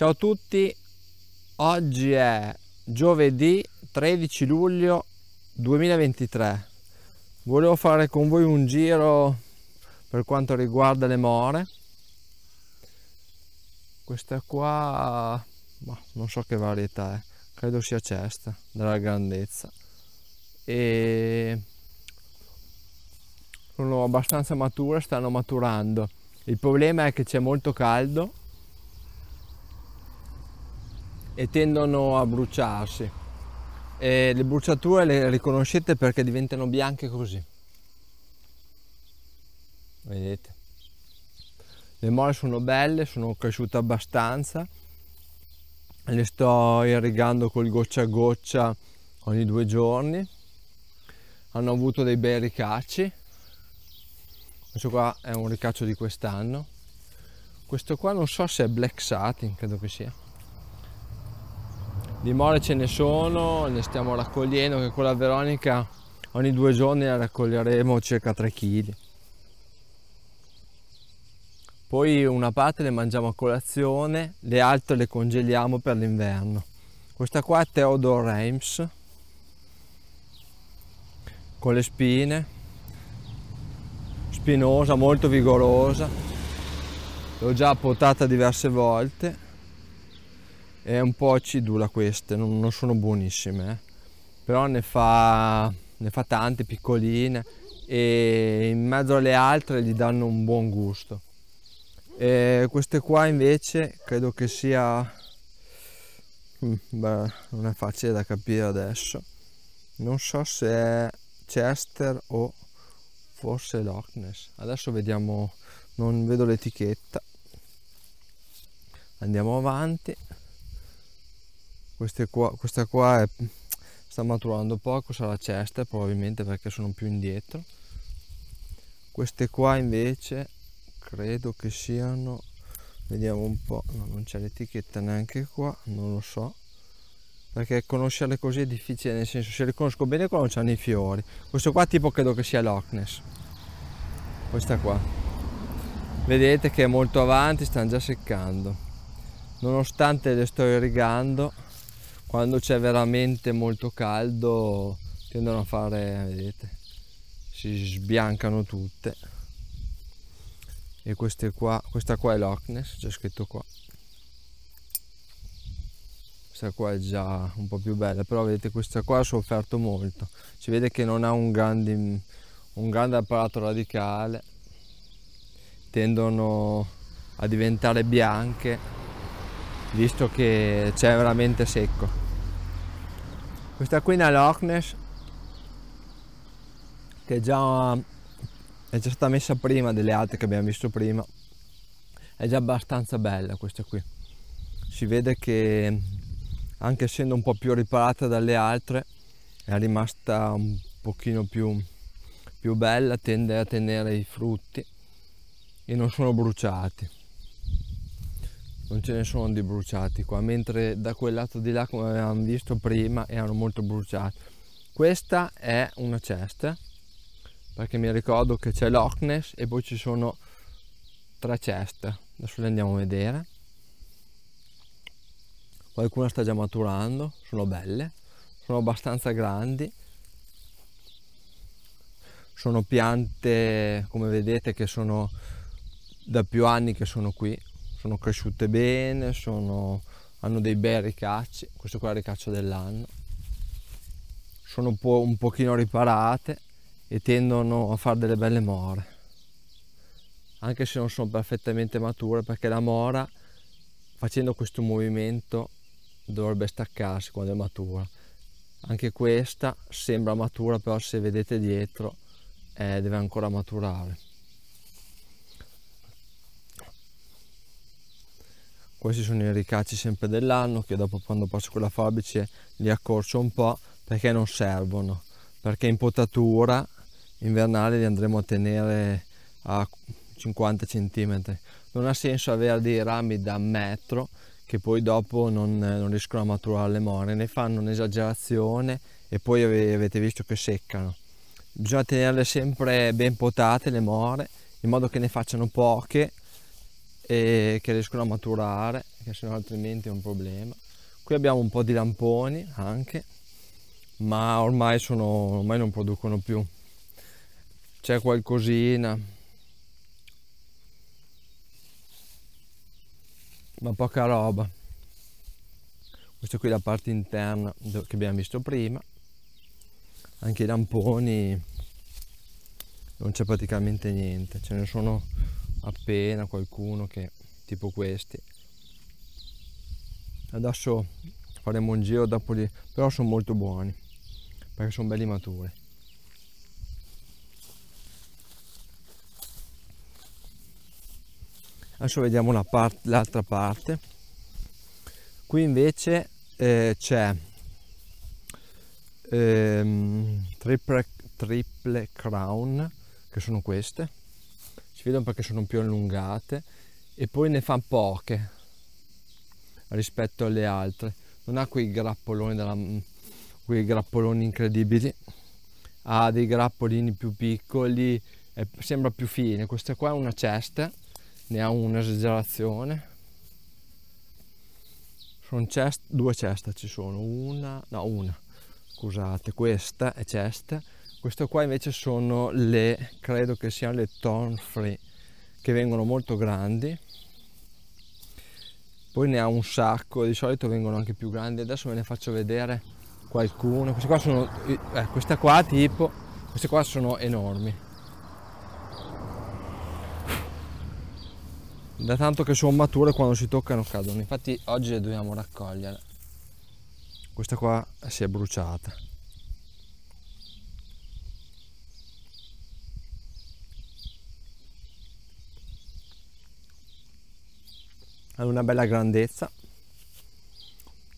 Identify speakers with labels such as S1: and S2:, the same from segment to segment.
S1: Ciao a tutti, oggi è giovedì 13 luglio 2023. Volevo fare con voi un giro per quanto riguarda le more. Questa qua, non so che varietà è, credo sia cesta della grandezza. E sono abbastanza mature, stanno maturando. Il problema è che c'è molto caldo e tendono a bruciarsi. E le bruciature le riconoscete perché diventano bianche così. Vedete? Le mole sono belle, sono cresciute abbastanza. Le sto irrigando col goccia a goccia ogni due giorni. Hanno avuto dei bei ricacci. Questo qua è un ricaccio di quest'anno. Questo qua non so se è black satin, credo che sia. Di more ce ne sono, ne stiamo raccogliendo, che con la Veronica ogni due giorni la raccoglieremo circa 3 kg. Poi una parte le mangiamo a colazione, le altre le congeliamo per l'inverno. Questa qua è Theodore Reims, con le spine, spinosa, molto vigorosa. L'ho già potata diverse volte è un po' acidula queste, non, non sono buonissime, eh. però ne fa, ne fa tante piccoline e in mezzo alle altre gli danno un buon gusto. E queste qua invece credo che sia... Mm, beh, non è facile da capire adesso. Non so se è Chester o forse Loch Ness. Adesso vediamo, non vedo l'etichetta. Andiamo avanti queste qua, questa qua è, sta maturando poco, sarà cesta probabilmente perché sono più indietro. Queste qua invece credo che siano, vediamo un po', no, non c'è l'etichetta neanche qua, non lo so perché conoscerle così è difficile, nel senso se le conosco bene qua non c'hanno i fiori. Questo qua tipo credo che sia Loch Questa qua. Vedete che è molto avanti, stanno già seccando. Nonostante le sto irrigando, quando c'è veramente molto caldo tendono a fare, vedete, si sbiancano tutte. E queste qua, questa qua è Loch c'è scritto qua. Questa qua è già un po' più bella, però vedete questa qua ha sofferto molto. Si vede che non ha un grande, un grande apparato radicale, tendono a diventare bianche visto che c'è veramente secco. Questa qui è una Loch Ness che già è già stata messa prima delle altre che abbiamo visto prima. È già abbastanza bella questa qui. Si vede che anche essendo un po' più riparata dalle altre è rimasta un pochino più, più bella, tende a tenere i frutti e non sono bruciati non ce ne sono di bruciati qua mentre da quel lato di là come avevamo visto prima erano molto bruciati questa è una cesta perché mi ricordo che c'è l'Och Ness e poi ci sono tre ceste adesso le andiamo a vedere qualcuna sta già maturando sono belle sono abbastanza grandi sono piante come vedete che sono da più anni che sono qui sono cresciute bene, sono, hanno dei bei ricacci, questo qua è il ricaccio dell'anno, sono un, po', un pochino riparate e tendono a fare delle belle more, anche se non sono perfettamente mature perché la mora facendo questo movimento dovrebbe staccarsi quando è matura. Anche questa sembra matura, però se vedete dietro eh, deve ancora maturare. questi sono i ricacci sempre dell'anno che dopo quando passo con la forbice li accorcio un po' perché non servono perché in potatura invernale li andremo a tenere a 50 cm non ha senso avere dei rami da metro che poi dopo non, non riescono a maturare le more ne fanno un'esagerazione e poi avete visto che seccano bisogna tenerle sempre ben potate le more in modo che ne facciano poche e che riescono a maturare, che se no altrimenti è un problema. Qui abbiamo un po' di lamponi anche, ma ormai, sono, ormai non producono più. C'è qualcosina, ma poca roba. Questa qui è la parte interna che abbiamo visto prima. Anche i lamponi non c'è praticamente niente, ce ne sono appena qualcuno che tipo questi adesso faremo un giro dopo lì però sono molto buoni perché sono belli maturi adesso vediamo la parte, l'altra parte qui invece eh, c'è ehm, triple, triple crown che sono queste si vedono perché sono più allungate e poi ne fa poche rispetto alle altre non ha quei grappoloni, della, mm, quei grappoloni incredibili ha dei grappolini più piccoli è, sembra più fine questa qua è una cesta ne ha un'esagerazione sono cest, due ceste ci sono una no una scusate questa è cesta queste qua invece sono le, credo che siano le tonfri, che vengono molto grandi. Poi ne ha un sacco, di solito vengono anche più grandi. Adesso ve ne faccio vedere qualcuno. Queste qua sono, eh, eh, questa qua tipo, queste qua sono enormi. da tanto che sono mature quando si toccano cadono infatti oggi le dobbiamo raccogliere questa qua si è bruciata hanno una bella grandezza,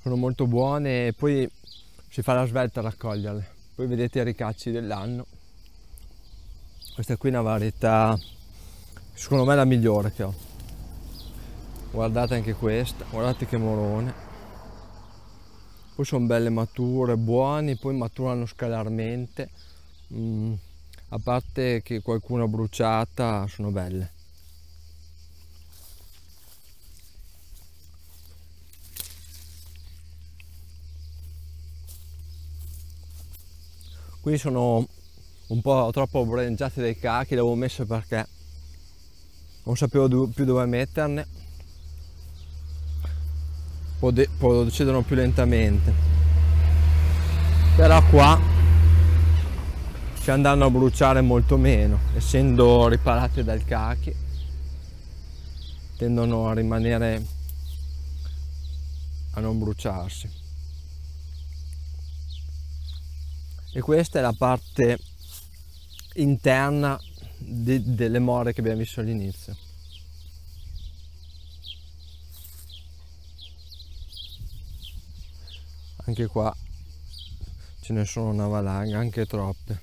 S1: sono molto buone e poi si fa la svelta a raccoglierle. Poi vedete i ricacci dell'anno. Questa qui è una varietà, secondo me la migliore che ho. Guardate anche questa, guardate che morone. Poi sono belle mature, buone, poi maturano scalarmente. Mm, a parte che qualcuna bruciata, sono belle. qui sono un po' troppo brangiati dai cachi, l'avevo messo perché non sapevo più dove metterne procedono più lentamente però qua ci andranno a bruciare molto meno essendo riparate dal cachi tendono a rimanere a non bruciarsi e questa è la parte interna di, delle more che abbiamo visto all'inizio. Anche qua ce ne sono una valanga, anche troppe.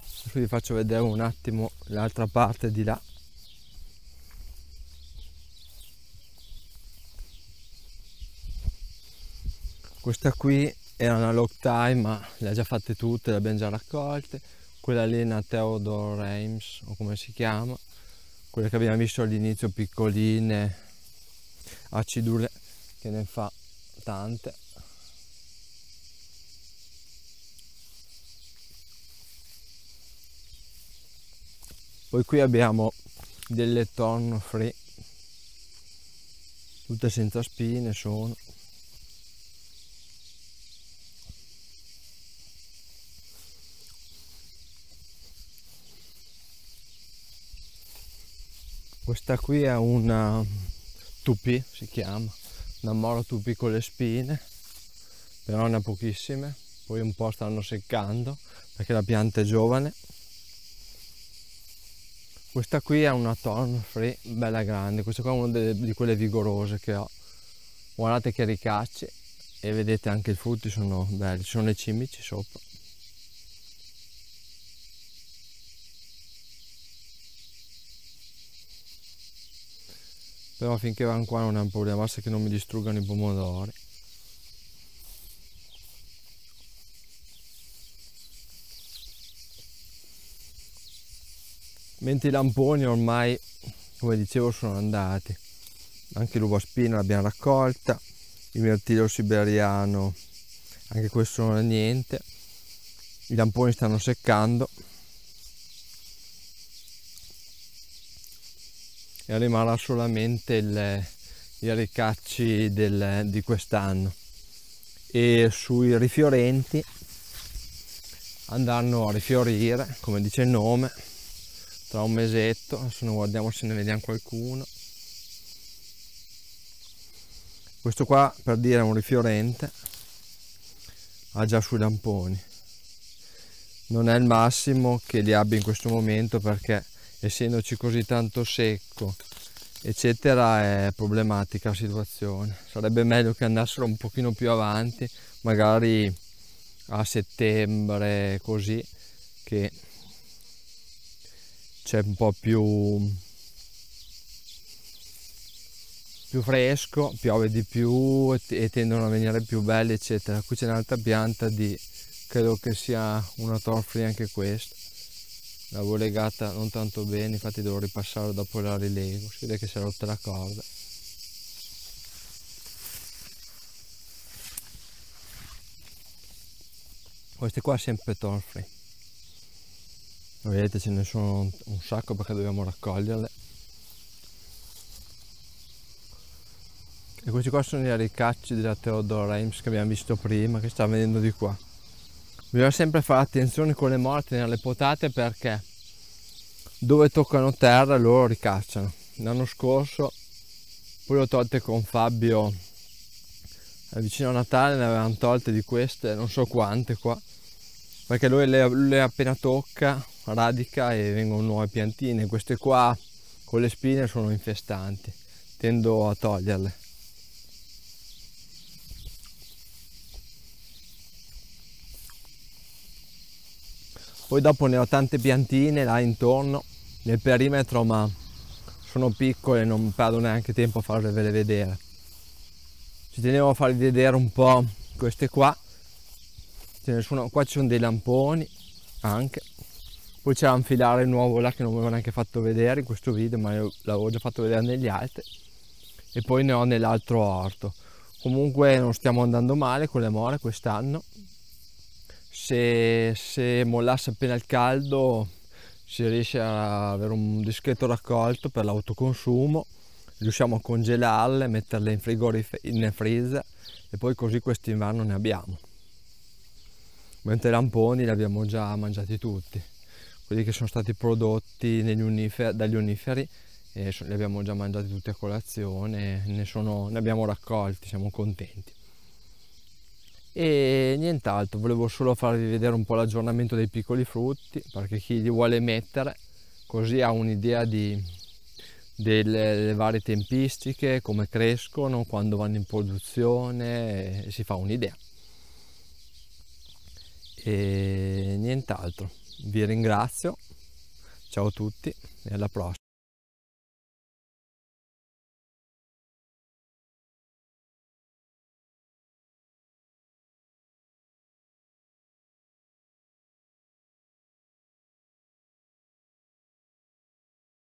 S1: Adesso vi faccio vedere un attimo l'altra parte di là. Questa qui era una log time ma le ha già fatte tutte, le abbiamo già raccolte. Quella lì è una Theodore Reims o come si chiama, quelle che abbiamo visto all'inizio piccoline, acidure, che ne fa tante. Poi qui abbiamo delle torn free, tutte senza spine sono. questa qui è una tupi si chiama una moro tupi con le spine però ne ha pochissime poi un po' stanno seccando perché la pianta è giovane questa qui è una torn free bella grande questa qua è una delle, di quelle vigorose che ho guardate che ricacci e vedete anche i frutti sono belli ci sono le cimici sopra però finché vanno qua non è un problema, basta che non mi distruggano i pomodori. Mentre i lamponi ormai, come dicevo, sono andati. Anche l'uva spina l'abbiamo raccolta, il mirtillo siberiano, anche questo non è niente. I lamponi stanno seccando, e rimarrà solamente il, il ricacci del, di quest'anno e sui rifiorenti andranno a rifiorire come dice il nome tra un mesetto adesso ne guardiamo se ne vediamo qualcuno questo qua per dire è un rifiorente ha già sui lamponi non è il massimo che li abbia in questo momento perché essendoci così tanto secco eccetera è problematica la situazione sarebbe meglio che andassero un pochino più avanti magari a settembre così che c'è un po' più più fresco piove di più e tendono a venire più belli eccetera qui c'è un'altra pianta di credo che sia una torfri anche questa l'avevo legata non tanto bene infatti devo ripassare dopo la rilego si vede che si è rotta la corda queste qua sempre torfri vedete ce ne sono un sacco perché dobbiamo raccoglierle e questi qua sono gli aricacci della Theodore Reims che abbiamo visto prima che sta venendo di qua bisogna sempre fare attenzione con le morte nelle potate perché dove toccano terra loro ricacciano l'anno scorso poi le ho tolte con Fabio eh, vicino a Natale ne avevano tolte di queste non so quante qua perché lui le, le appena tocca radica e vengono nuove piantine queste qua con le spine sono infestanti tendo a toglierle Poi dopo ne ho tante piantine là intorno nel perimetro ma sono piccole e non perdo neanche tempo a farvele vedere. Ci tenevo a farvi vedere un po' queste qua. ce ne Sono, qua ci sono dei lamponi anche. Poi c'è un filare nuovo là che non avevo neanche fatto vedere in questo video ma l'avevo già fatto vedere negli altri. E poi ne ho nell'altro orto. Comunque non stiamo andando male con le more quest'anno, se, se mollasse appena il caldo si riesce ad avere un discreto raccolto per l'autoconsumo riusciamo a congelarle, metterle in frigorifero, in freezer e poi così quest'inverno ne abbiamo. Mentre i lamponi li abbiamo già mangiati tutti, quelli che sono stati prodotti uniferi, dagli uniferi eh, li abbiamo già mangiati tutti a colazione, ne, sono, ne abbiamo raccolti, siamo contenti e nient'altro volevo solo farvi vedere un po' l'aggiornamento dei piccoli frutti perché chi li vuole mettere così ha un'idea delle varie tempistiche come crescono quando vanno in produzione si fa un'idea e nient'altro vi ringrazio ciao a tutti e alla prossima